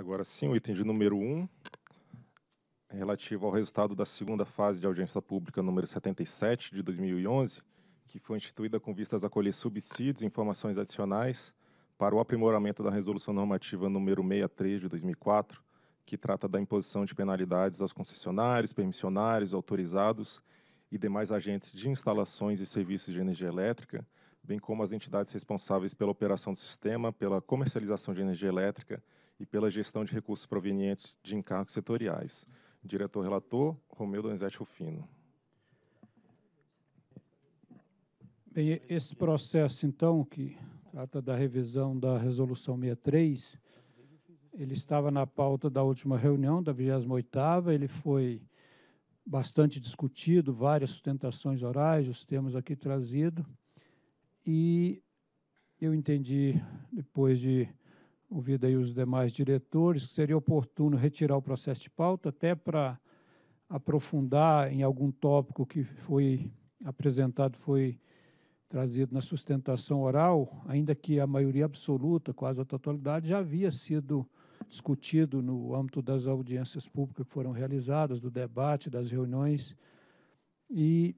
Agora sim, o item de número 1, relativo ao resultado da segunda fase de audiência pública número 77 de 2011, que foi instituída com vistas a colher subsídios e informações adicionais para o aprimoramento da resolução normativa número 63 de 2004, que trata da imposição de penalidades aos concessionários, permissionários, autorizados e demais agentes de instalações e serviços de energia elétrica, bem como as entidades responsáveis pela operação do sistema, pela comercialização de energia elétrica e pela gestão de recursos provenientes de encargos setoriais. Diretor-relator, Romeu Donizete Rufino. Bem, esse processo, então, que trata da revisão da Resolução 63, ele estava na pauta da última reunião, da 28ª, ele foi bastante discutido, várias sustentações orais, os temas aqui trazidos, e eu entendi, depois de ouvido aí os demais diretores, que seria oportuno retirar o processo de pauta, até para aprofundar em algum tópico que foi apresentado, foi trazido na sustentação oral, ainda que a maioria absoluta, quase a totalidade, já havia sido discutido no âmbito das audiências públicas que foram realizadas, do debate, das reuniões. E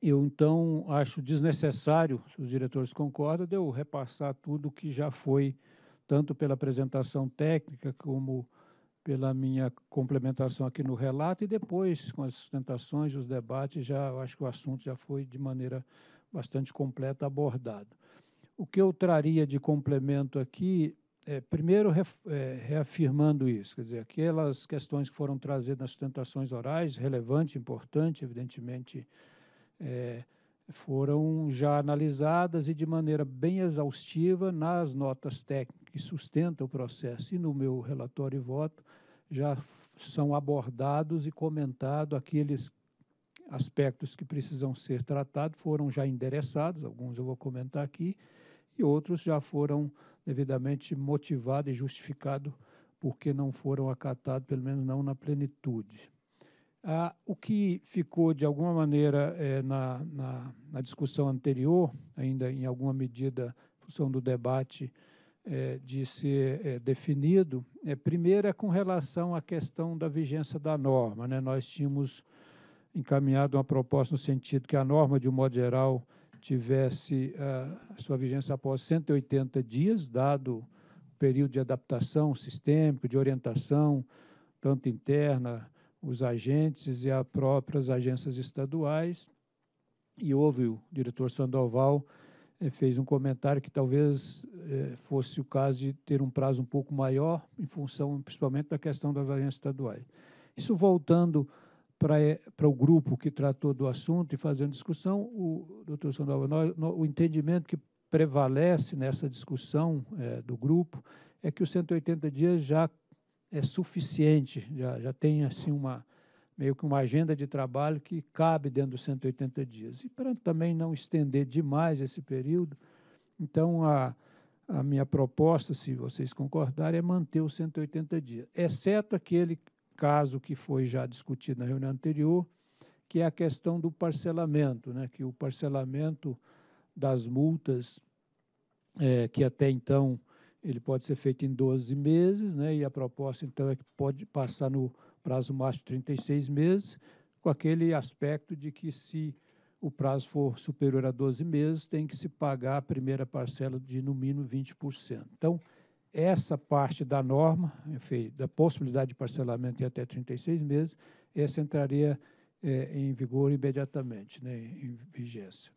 eu, então, acho desnecessário, se os diretores concordam, de eu repassar tudo que já foi tanto pela apresentação técnica como pela minha complementação aqui no relato e depois com as sustentações, os debates, já acho que o assunto já foi de maneira bastante completa abordado. O que eu traria de complemento aqui é, primeiro é, reafirmando isso, quer dizer, aquelas questões que foram trazidas nas sustentações orais, relevante, importante, evidentemente, é, foram já analisadas e de maneira bem exaustiva nas notas técnicas que sustentam o processo e no meu relatório e voto já são abordados e comentados aqueles aspectos que precisam ser tratados, foram já endereçados, alguns eu vou comentar aqui, e outros já foram devidamente motivados e justificados porque não foram acatados, pelo menos não na plenitude. Ah, o que ficou, de alguma maneira, é, na, na, na, discussão anterior, ainda em alguma medida, função do debate, é, de ser é, definido, é, primeiro é com relação à questão da vigência da norma. Né? Nós tínhamos encaminhado uma proposta no sentido que a norma, de um modo geral, tivesse ah, a sua vigência após 180 dias, dado o período de adaptação sistêmico, de orientação, tanto interna, os agentes e as próprias agências estaduais. E houve o diretor Sandoval eh, fez um comentário que talvez eh, fosse o caso de ter um prazo um pouco maior, em função principalmente da questão das agências estaduais. Isso voltando para eh, o grupo que tratou do assunto e fazendo discussão, o doutor Sandoval, nós, nós, o entendimento que prevalece nessa discussão é, do grupo é que os 180 dias já é suficiente, já, já tem assim uma meio que uma agenda de trabalho que cabe dentro dos 180 dias. E para também não estender demais esse período, então a, a minha proposta, se vocês concordarem, é manter os 180 dias, exceto aquele caso que foi já discutido na reunião anterior, que é a questão do parcelamento, né? que o parcelamento das multas é, que até então ele pode ser feito em 12 meses, né? e a proposta, então, é que pode passar no prazo máximo de 36 meses, com aquele aspecto de que, se o prazo for superior a 12 meses, tem que se pagar a primeira parcela de, no mínimo, 20%. Então, essa parte da norma, enfim, da possibilidade de parcelamento em até 36 meses, essa entraria é, em vigor imediatamente, né, em vigência.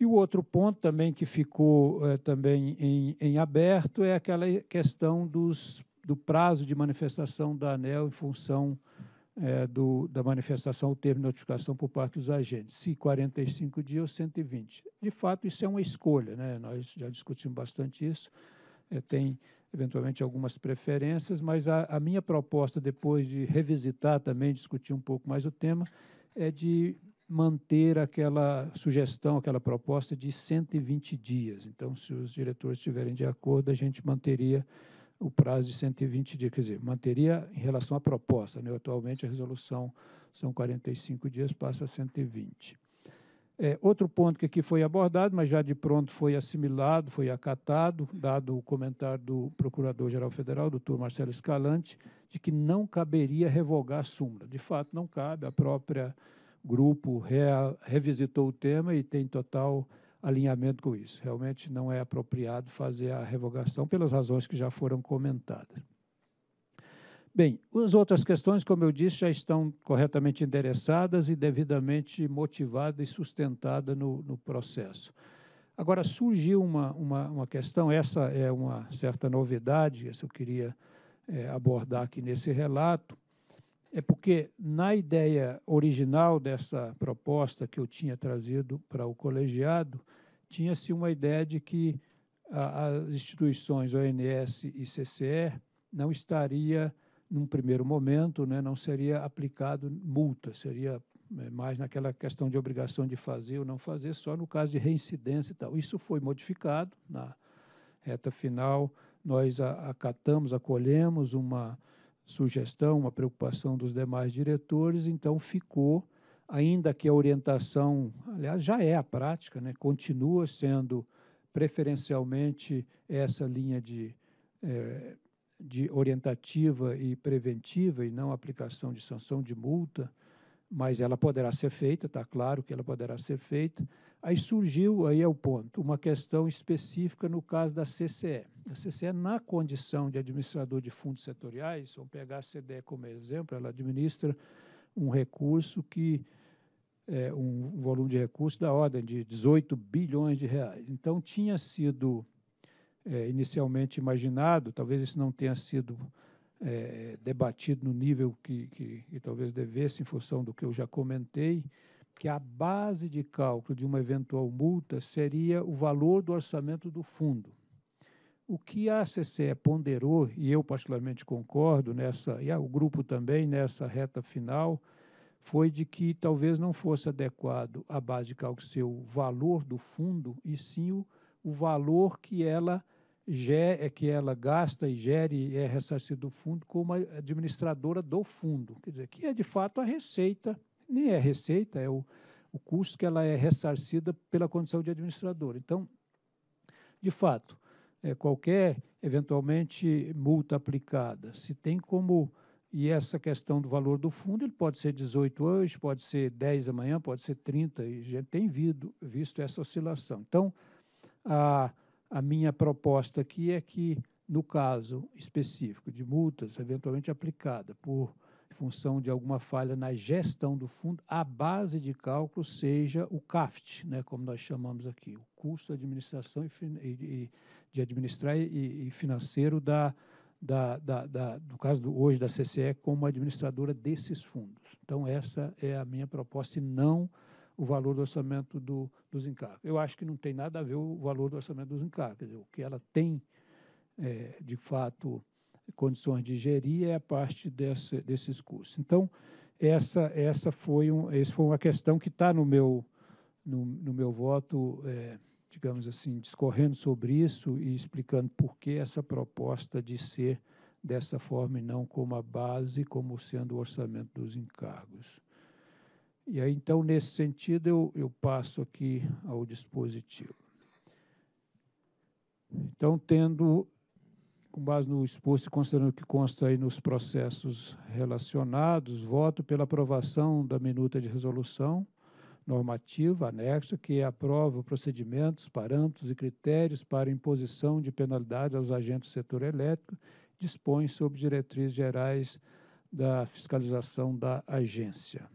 E o outro ponto também que ficou é, também em, em, aberto é aquela questão dos, do prazo de manifestação da ANEL em função é, do, da manifestação, o termo de notificação por parte dos agentes, se 45 dias ou 120. De fato, isso é uma escolha, né? nós já discutimos bastante isso, é, tem eventualmente algumas preferências, mas a, a minha proposta, depois de revisitar também, discutir um pouco mais o tema, é de manter aquela sugestão, aquela proposta de 120 dias. Então, se os diretores estiverem de acordo, a gente manteria o prazo de 120 dias, quer dizer, manteria em relação à proposta. Né? Atualmente, a resolução são 45 dias, passa a 120. É, outro ponto que aqui foi abordado, mas já de pronto foi assimilado, foi acatado, dado o comentário do Procurador-Geral Federal, doutor Marcelo Escalante, de que não caberia revogar a súmula. De fato, não cabe, a própria grupo re, revisitou o tema e tem total alinhamento com isso. Realmente não é apropriado fazer a revogação pelas razões que já foram comentadas. Bem, as outras questões, como eu disse, já estão corretamente endereçadas e devidamente motivadas e sustentadas no, no processo. Agora, surgiu uma, uma, uma, questão, essa é uma certa novidade, essa eu queria é, abordar aqui nesse relato, é porque na ideia original dessa proposta que eu tinha trazido para o colegiado, tinha-se uma ideia de que a, as instituições ONS e CCE não estaria num primeiro momento, né, não seria aplicado multa, seria né, mais naquela questão de obrigação de fazer ou não fazer, só no caso de reincidência e tal. Isso foi modificado na reta final, nós acatamos, acolhemos uma sugestão, uma preocupação dos demais diretores, então ficou, ainda que a orientação, aliás, já é a prática, né, continua sendo preferencialmente essa linha de, é, de orientativa e preventiva e não aplicação de sanção de multa, mas ela poderá ser feita, está claro que ela poderá ser feita. Aí surgiu, aí é o ponto, uma questão específica no caso da CCE. A CCE, na condição de administrador de fundos setoriais, vamos pegar a CDE como exemplo, ela administra um recurso que é um volume de recursos da ordem de 18 bilhões de reais. Então, tinha sido é, inicialmente imaginado, talvez isso não tenha sido é, debatido no nível que, que, que talvez devesse, em função do que eu já comentei, que a base de cálculo de uma eventual multa seria o valor do orçamento do fundo. O que a CCE ponderou, e eu particularmente concordo nessa, e o grupo também nessa reta final, foi de que talvez não fosse adequado a base de cálculo ser o valor do fundo, e sim o, o valor que ela é que ela gasta e gere é ressarcida do fundo como administradora do fundo, quer dizer, que é de fato a receita, nem é receita, é o, o custo que ela é ressarcida pela condição de administradora. Então, de fato, é, qualquer eventualmente multa aplicada, se tem como e essa questão do valor do fundo, ele pode ser 18 hoje, pode ser 10 amanhã, pode ser 30, e a gente tem visto, visto essa oscilação. Então, a, a minha proposta aqui é que, no caso específico de multas eventualmente aplicada por função de alguma falha na gestão do fundo, a base de cálculo seja o CAFT, né, como nós chamamos aqui, o custo de administração e, e de administrar e, e financeiro da, da, da, da, no caso do, hoje da CCE, como administradora desses fundos. Então, essa é a minha proposta e não o valor do orçamento do, dos encargos. Eu acho que não tem nada a ver o valor do orçamento dos encargos. o que ela tem, é, de fato, condições de gerir é a parte desse, desses custos. Então, essa, essa, foi um, essa foi uma questão que está no meu, no, no meu voto, é, digamos assim, discorrendo sobre isso e explicando por que essa proposta de ser dessa forma e não como a base, como sendo o orçamento dos encargos. E aí, então, nesse sentido, eu, eu passo aqui ao dispositivo. Então, tendo, com base no exposto e considerando o que consta aí nos processos relacionados, voto pela aprovação da minuta de resolução normativa anexa que aprova procedimentos, parâmetros e critérios para imposição de penalidades aos agentes do setor elétrico, dispõe sobre diretrizes gerais da fiscalização da agência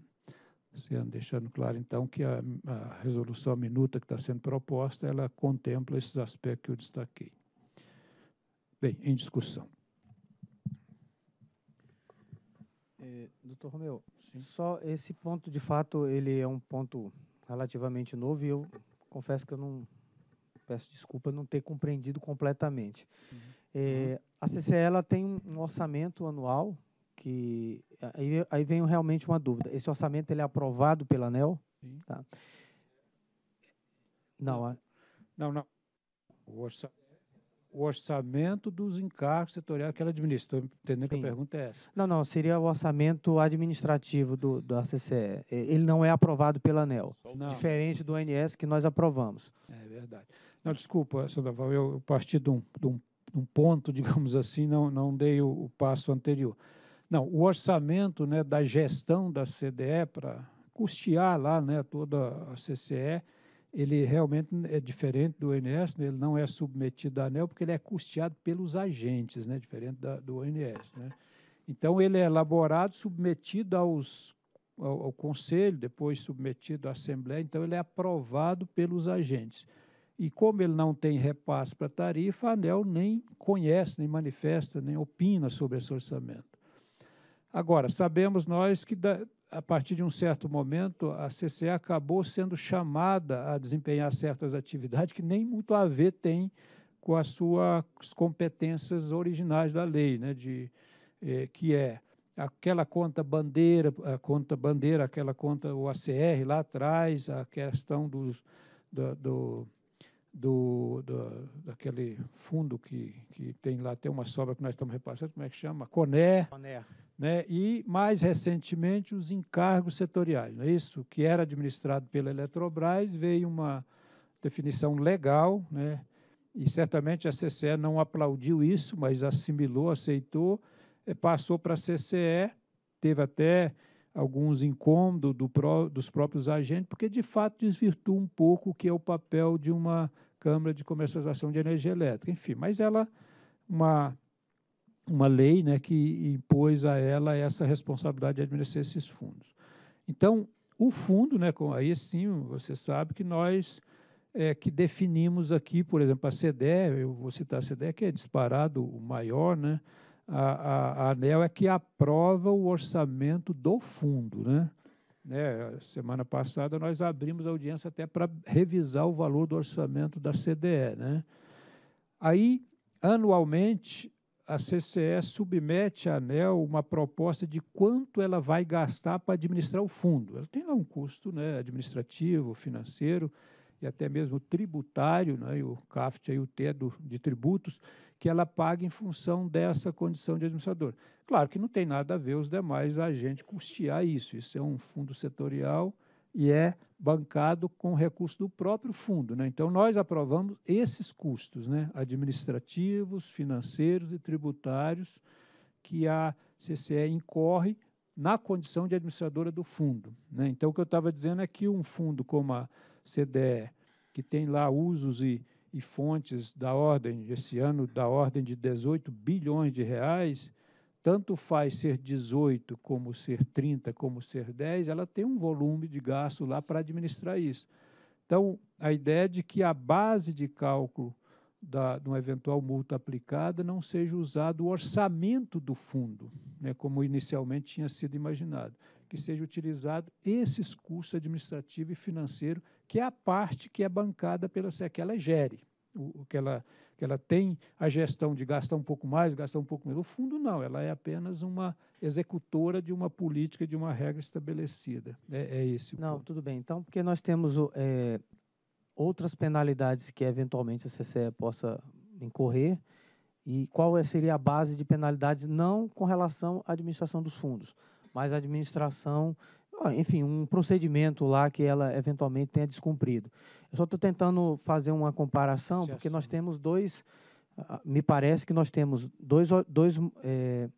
deixando claro, então, que a, a resolução minuta que está sendo proposta, ela contempla esses aspectos que eu destaquei. Bem, em discussão. É, doutor Romeu, Sim. só esse ponto, de fato, ele é um ponto relativamente novo e eu confesso que eu não peço desculpa não ter compreendido completamente. Uhum. É, a CCE ela tem um orçamento anual que aí, aí vem realmente uma dúvida. Esse orçamento ele é aprovado pela ANEL? Sim. Tá. Não, não, não. O, orça... o orçamento dos encargos setoriais que ela administra. Estou entendendo que a pergunta é essa. Não, não, seria o orçamento administrativo do, do ACCE. Ele não é aprovado pela ANEL, não. diferente do ONS que nós aprovamos. É verdade. Não, desculpa, Sandoval, eu parti de um, de um, de um ponto, digamos assim, não, não dei o, o passo anterior. Não, o orçamento né, da gestão da CDE para custear lá né, toda a CCE, ele realmente é diferente do ONS, né, ele não é submetido à ANEL, porque ele é custeado pelos agentes, né, diferente da, do ONS. Né. Então, ele é elaborado, submetido aos, ao, ao Conselho, depois submetido à Assembleia, então ele é aprovado pelos agentes. E como ele não tem repasse para tarifa, a ANEL nem conhece, nem manifesta, nem opina sobre esse orçamento. Agora, sabemos nós que, da, a partir de um certo momento, a CCE acabou sendo chamada a desempenhar certas atividades que nem muito a ver tem com as suas competências originais da lei, né, de, eh, que é aquela conta bandeira, a conta bandeira, aquela conta o ACR lá atrás, a questão dos, do, do do, do, daquele fundo que, que tem lá, tem uma sobra que nós estamos repassando, como é que chama? Coné. Né? E, mais recentemente, os encargos setoriais. Não é isso? Que era administrado pela Eletrobras, veio uma definição legal, né? e certamente a CCE não aplaudiu isso, mas assimilou, aceitou, eh, passou para a CCE, teve até alguns incômodos do pró, dos próprios agentes, porque de fato desvirtua um pouco o que é o papel de uma Câmara de Comercialização de Energia Elétrica. Enfim, mas ela, uma, uma lei né, que impôs a ela essa responsabilidade de administrar esses fundos. Então, o fundo, né, aí sim, você sabe que nós é, que definimos aqui, por exemplo, a CDE, eu vou citar a CDE, que é disparado o maior, né, a, a, a ANEL é que aprova o orçamento do fundo, né? Né, semana passada nós abrimos a audiência até para revisar o valor do orçamento da CDE. Né? Aí, anualmente, a CCE submete à ANEL uma proposta de quanto ela vai gastar para administrar o fundo. Ela tem lá um custo né, administrativo, financeiro e até mesmo tributário, né, e o CAFT e o TED de tributos, que ela paga em função dessa condição de administrador. Claro que não tem nada a ver os demais a gente custear isso. Isso é um fundo setorial e é bancado com recurso do próprio fundo. Né? Então, nós aprovamos esses custos né? administrativos, financeiros e tributários que a CCE incorre na condição de administradora do fundo. Né? Então, o que eu estava dizendo é que um fundo como a CDE, que tem lá usos e e fontes da ordem, esse ano da ordem de 18 bilhões de reais, tanto faz ser 18 como ser 30, como ser 10, ela tem um volume de gasto lá para administrar isso. Então, a ideia é de que a base de cálculo da, de uma eventual multa aplicada não seja usado o orçamento do fundo, né, como inicialmente tinha sido imaginado que seja utilizado esses custos administrativo e financeiro, que é a parte que é bancada pela que ela gere, o, o que ela que ela tem a gestão de gastar um pouco mais, gastar um pouco menos. O fundo não, ela é apenas uma executora de uma política, de uma regra estabelecida. É, é esse o Não, ponto. tudo bem. Então, porque nós temos é, outras penalidades que eventualmente a CCE possa incorrer, e qual é, seria a base de penalidades não com relação à administração dos fundos, mas a administração, enfim, um procedimento lá que ela eventualmente tenha descumprido. Eu só estou tentando fazer uma comparação, porque nós temos dois, ah, ah, me parece que nós temos dois, dois é,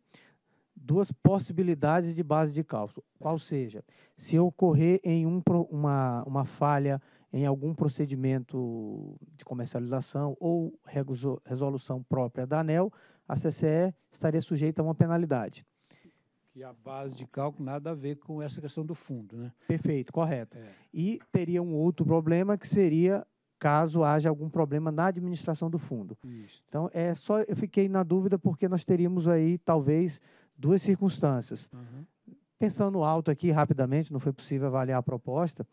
duas possibilidades de base de cálculo. É. Qual seja, se ocorrer em um, uma, uma falha em algum procedimento de comercialização ou resolução própria da ANEL, a CCE estaria sujeita a uma penalidade que a base de cálculo nada a ver com essa questão do fundo, né? Perfeito, correto. É. E teria um outro problema que seria caso haja algum problema na administração do fundo. Isso. Então, é só eu fiquei na dúvida porque nós teríamos aí talvez duas circunstâncias. Uhum. Pensando alto aqui rapidamente, não foi possível avaliar a proposta,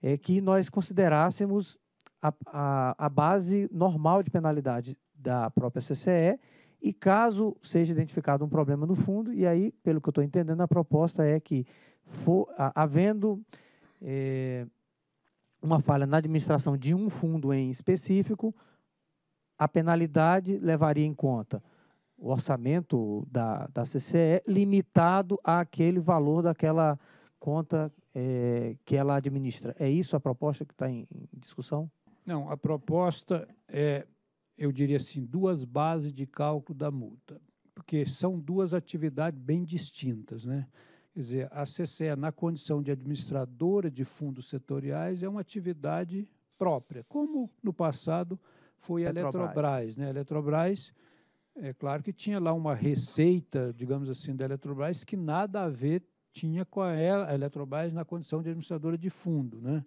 é que nós considerássemos a, a, a base normal de penalidade da própria CCE e caso seja identificado um problema no fundo, e aí, pelo que eu estou entendendo, a proposta é que, for, havendo é, uma falha na administração de um fundo em específico, a penalidade levaria em conta o orçamento da, da CCE limitado àquele valor daquela conta é, que ela administra. É isso a proposta que está em, em discussão? Não, a proposta é eu diria assim, duas bases de cálculo da multa, porque são duas atividades bem distintas, né? Quer dizer, a CCE, na condição de administradora de fundos setoriais, é uma atividade própria, como no passado foi a Eletrobras. né? A Eletrobras, é claro que tinha lá uma receita, digamos assim, da Eletrobras que nada a ver tinha com a Eletrobras na condição de administradora de fundo. Né?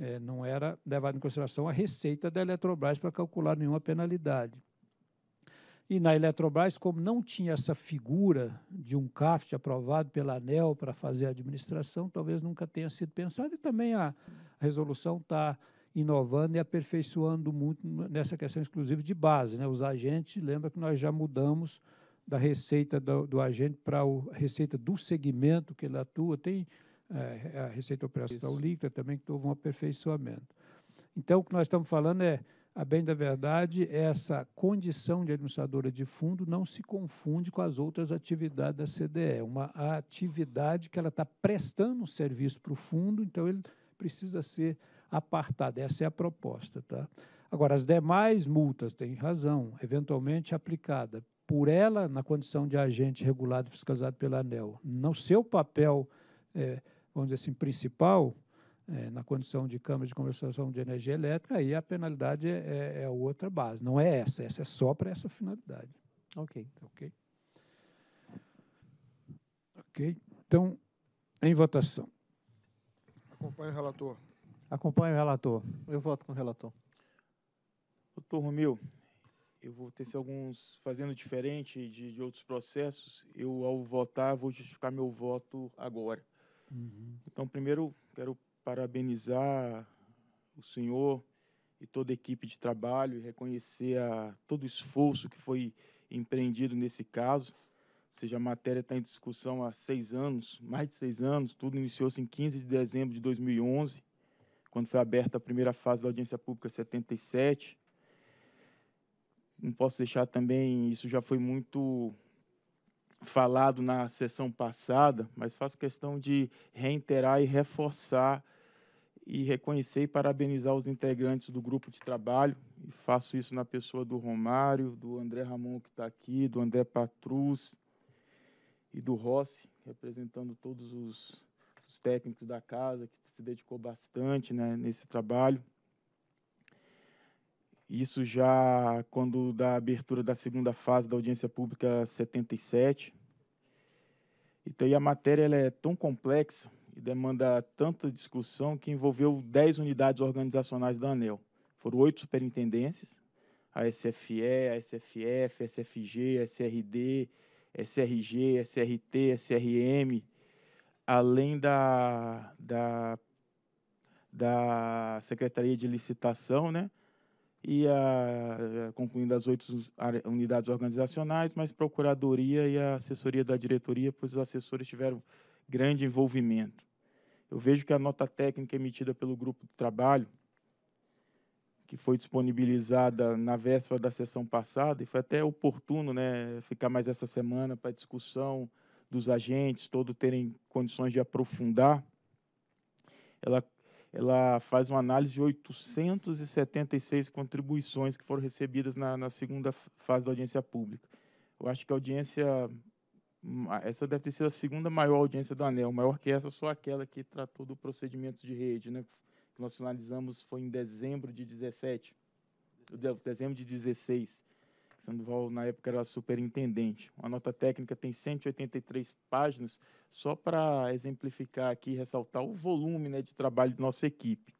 é, não era levado em consideração a receita da Eletrobras para calcular nenhuma penalidade. E na Eletrobras, como não tinha essa figura de um CAFT aprovado pela ANEL para fazer a administração, talvez nunca tenha sido pensado, e também a resolução está inovando e aperfeiçoando muito nessa questão exclusiva de base. Né? Os agentes, lembra que nós já mudamos da receita do, do agente para a receita do segmento que ele atua. Tem é, é a receita operacional líquida também, que houve um aperfeiçoamento. Então, o que nós estamos falando é, a bem da verdade, essa condição de administradora de fundo não se confunde com as outras atividades da CDE. É uma atividade que ela está prestando um serviço para o fundo, então ele precisa ser apartado. Essa é a proposta. Tá? Agora, as demais multas, tem razão, eventualmente aplicada por ela na condição de agente regulado e fiscalizado pela ANEL, no seu papel. É, vamos dizer assim, principal, é, na condição de Câmara de conversação de Energia Elétrica, aí a penalidade é, é, é outra base, não é essa, essa é só para essa finalidade. Ok. Ok. Ok. Então, em votação. Acompanhe o relator. Acompanhe o relator. Eu voto com o relator. Doutor Romil, eu vou ter alguns fazendo diferente de, de outros processos. Eu, ao votar, vou justificar meu voto agora. Uhum. Então, primeiro, quero parabenizar o senhor e toda a equipe de trabalho e reconhecer a, todo o esforço que foi empreendido nesse caso. Ou seja, a matéria está em discussão há seis anos, mais de seis anos. Tudo iniciou-se em 15 de dezembro de 2011, quando foi aberta a primeira fase da audiência pública 77. Não posso deixar também, isso já foi muito falado na sessão passada, mas faço questão de reiterar e reforçar e reconhecer e parabenizar os integrantes do grupo de trabalho. E faço isso na pessoa do Romário, do André Ramon, que está aqui, do André Patrus e do Rossi, representando todos os, os técnicos da casa, que se dedicou bastante né, nesse trabalho. Isso já quando da abertura da segunda fase da audiência pública 77. Então, e a matéria ela é tão complexa e demanda tanta discussão que envolveu 10 unidades organizacionais da ANEL. Foram oito superintendências, a SFE, a SFF, a SFG, a SRD, SRG, SRT, SRM, além da, da, da Secretaria de Licitação, né? e a, eh, concluindo as oito unidades organizacionais, mas procuradoria e a assessoria da diretoria, pois os assessores tiveram grande envolvimento. Eu vejo que a nota técnica emitida pelo grupo de trabalho, que foi disponibilizada na véspera da sessão passada, e foi até oportuno né, ficar mais essa semana para discussão dos agentes, todos terem condições de aprofundar, ela ela faz uma análise de 876 contribuições que foram recebidas na, na segunda fase da audiência pública. Eu acho que a audiência, essa deve ter sido a segunda maior audiência do ANEL, maior que essa, só aquela que tratou do procedimento de rede, né, que nós finalizamos foi em dezembro de 17, dezembro de 16. Parque Sandoval, na época, era superintendente. Uma nota técnica tem 183 páginas, só para exemplificar aqui, ressaltar o volume né, de trabalho de nossa equipe.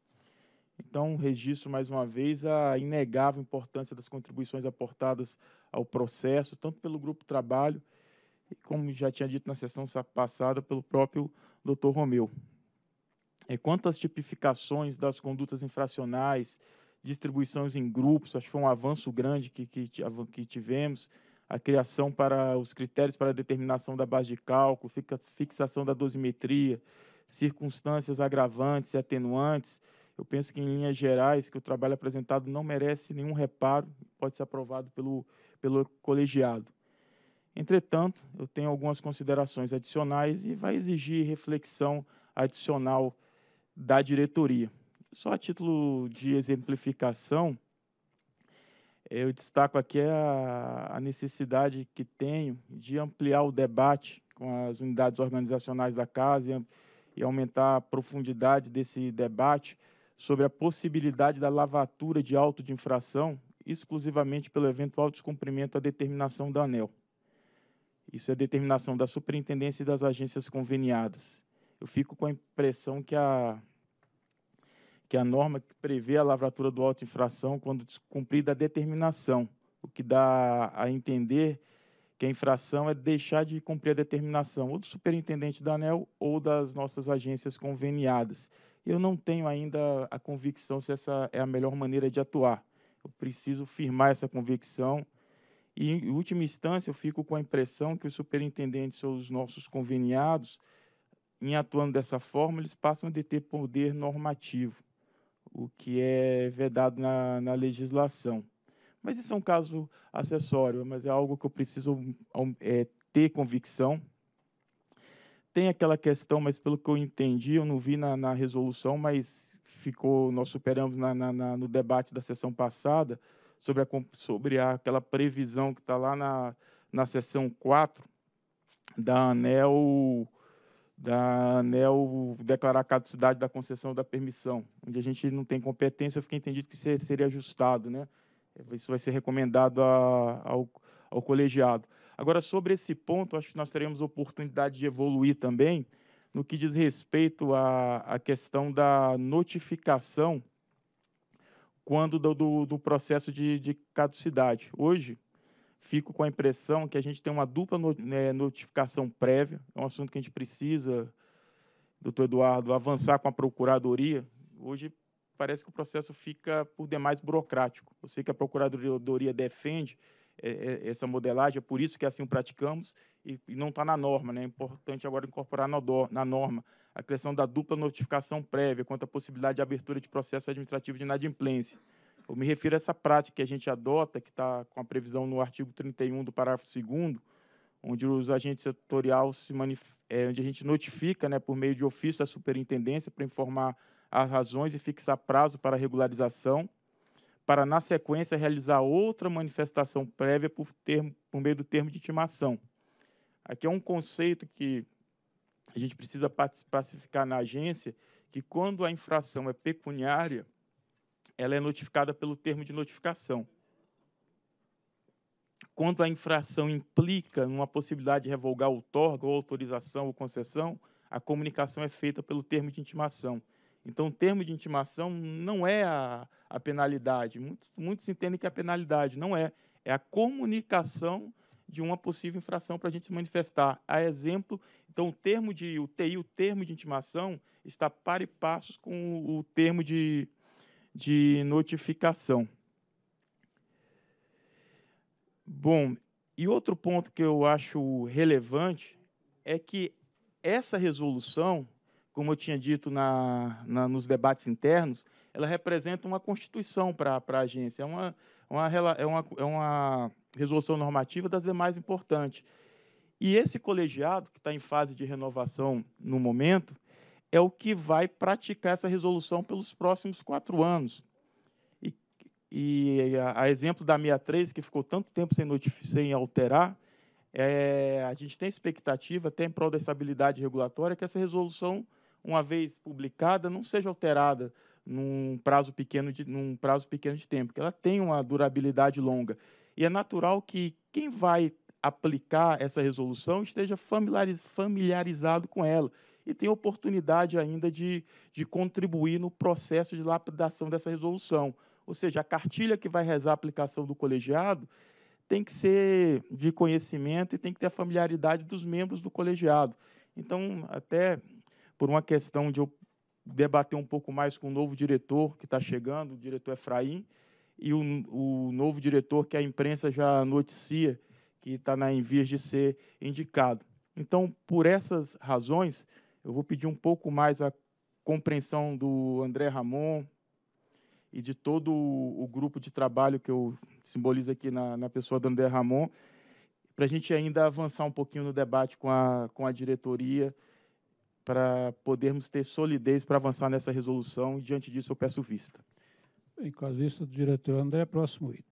Então, registro mais uma vez a inegável importância das contribuições aportadas ao processo, tanto pelo grupo trabalho, como já tinha dito na sessão passada, pelo próprio Dr. Romeu. É, quanto às tipificações das condutas infracionais distribuições em grupos, acho que foi um avanço grande que, que, que tivemos, a criação para os critérios para a determinação da base de cálculo, fixação da dosimetria, circunstâncias agravantes e atenuantes. Eu penso que, em linhas gerais, que o trabalho apresentado não merece nenhum reparo, pode ser aprovado pelo, pelo colegiado. Entretanto, eu tenho algumas considerações adicionais e vai exigir reflexão adicional da diretoria só a título de exemplificação, eu destaco aqui a, a necessidade que tenho de ampliar o debate com as unidades organizacionais da casa e, e aumentar a profundidade desse debate sobre a possibilidade da lavatura de auto de infração exclusivamente pelo eventual descumprimento à determinação da ANEL. Isso é determinação da superintendência e das agências conveniadas. Eu fico com a impressão que a que é a norma que prevê a lavratura do auto infração quando descumprida a determinação, o que dá a entender que a infração é deixar de cumprir a determinação ou do superintendente da ANEL ou das nossas agências conveniadas. Eu não tenho ainda a convicção se essa é a melhor maneira de atuar. Eu preciso firmar essa convicção e, em última instância, eu fico com a impressão que os superintendentes ou os nossos conveniados, em atuando dessa forma, eles passam a deter poder normativo o que é vedado na, na legislação. Mas isso é um caso acessório, mas é algo que eu preciso é, ter convicção. Tem aquela questão, mas pelo que eu entendi, eu não vi na, na resolução, mas ficou, nós superamos na, na, no debate da sessão passada sobre, a, sobre a, aquela previsão que está lá na, na sessão 4 da ANEL da ANEL declarar a caducidade da concessão da permissão, onde a gente não tem competência, eu fiquei entendido que é, seria ajustado, né? Isso vai ser recomendado a, ao, ao colegiado. Agora, sobre esse ponto, acho que nós teremos oportunidade de evoluir também no que diz respeito à, à questão da notificação quando do, do, do processo de, de caducidade. Hoje, fico com a impressão que a gente tem uma dupla né, notificação prévia, é um assunto que a gente precisa, doutor Eduardo, avançar com a Procuradoria. Hoje parece que o processo fica por demais burocrático. Eu sei que a Procuradoria defende é, é, essa modelagem, é por isso que assim o praticamos e não está na norma. Né? É importante agora incorporar na norma a questão da dupla notificação prévia quanto à possibilidade de abertura de processo administrativo de inadimplência. Eu me refiro a essa prática que a gente adota, que está com a previsão no artigo 31 do parágrafo 2 onde os agentes setorial se manif... é, onde a gente notifica, né, por meio de ofício da superintendência para informar as razões e fixar prazo para regularização, para na sequência realizar outra manifestação prévia por, termo, por meio do termo de intimação. Aqui é um conceito que a gente precisa pacificar na agência, que quando a infração é pecuniária, ela é notificada pelo termo de notificação. Quando a infração implica numa possibilidade de revogar outorga ou autorização ou concessão, a comunicação é feita pelo termo de intimação. Então, o termo de intimação não é a, a penalidade. Muitos, muitos entendem que é a penalidade. Não é. É a comunicação de uma possível infração para a gente se manifestar. A exemplo, então o termo de UTI, o termo de intimação, está par e passos com o termo de de notificação. Bom, e outro ponto que eu acho relevante é que essa resolução, como eu tinha dito na, na nos debates internos, ela representa uma constituição para a agência, é uma, uma, é, uma, é uma resolução normativa das demais importantes. E esse colegiado, que está em fase de renovação no momento, é o que vai praticar essa resolução pelos próximos quatro anos. E, e a, a, exemplo da 63, que ficou tanto tempo sem, sem alterar, é, a gente tem expectativa, até em prol da estabilidade regulatória, que essa resolução, uma vez publicada, não seja alterada num prazo pequeno de, num prazo pequeno de tempo, que ela tem uma durabilidade longa. E é natural que quem vai aplicar essa resolução esteja familiarizado com ela e tem oportunidade ainda de, de contribuir no processo de lapidação dessa resolução. Ou seja, a cartilha que vai rezar a aplicação do colegiado tem que ser de conhecimento e tem que ter a familiaridade dos membros do colegiado. Então, até por uma questão de eu debater um pouco mais com o novo diretor que está chegando, o diretor Efraim, e o, o novo diretor que a imprensa já noticia que está na vias de ser indicado. Então, por essas razões, eu vou pedir um pouco mais a compreensão do André Ramon e de todo o grupo de trabalho que eu simbolizo aqui na, na pessoa do André Ramon, para a gente ainda avançar um pouquinho no debate com a, com a diretoria, para podermos ter solidez para avançar nessa resolução. E, diante disso, eu peço vista. Em com as vista do diretor André, próximo item.